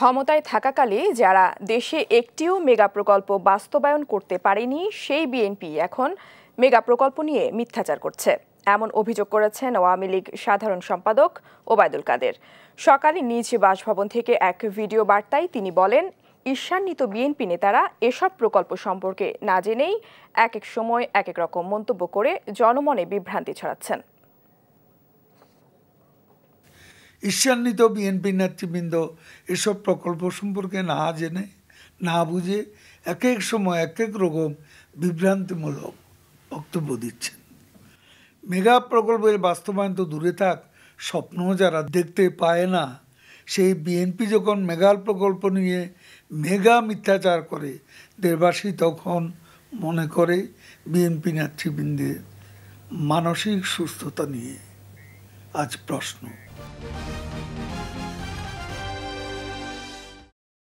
ক্ষমতায় থাকাকালে যারা দেশে একটিও মেগা প্রকল্প বাস্তবায়ন করতে পারেনি সেই বিএনপি এখন মেগা প্রকল্প নিয়ে মিথ্যাচার করছে এমন অভিযোগ করেছেন আওয়ামী লীগ সাধারণ সম্পাদক ওবায়দুল কাদের সকালে নিজ বাসভবন থেকে এক ভিডিও বার্তায় তিনি বলেন ঈর্ষান্বিত বিএনপি নেতারা এসব প্রকল্প সম্পর্কে না জেনেই এক এক সময় এক এক রকম মন্তব্য করে জনমনে বিভ্রান্তি ছড়াচ্ছেন ঈশ্বান্বিত বিএনপি নেতৃবৃন্দ এসব প্রকল্প সম্পর্কে না জেনে না বুঝে এক এক সময় এক এক রকম বিভ্রান্তিমূলক বক্তব্য দিচ্ছেন মেগা প্রকল্পের বাস্তবায়ন তো দূরে থাক স্বপ্ন যারা দেখতে পায় না সেই বিএনপি যখন মেগাল প্রকল্প নিয়ে মেগা মিথ্যাচার করে দেশবাসী তখন মনে করে বিএনপি নেতৃবৃন্দের মানসিক সুস্থতা নিয়ে ať prošnu.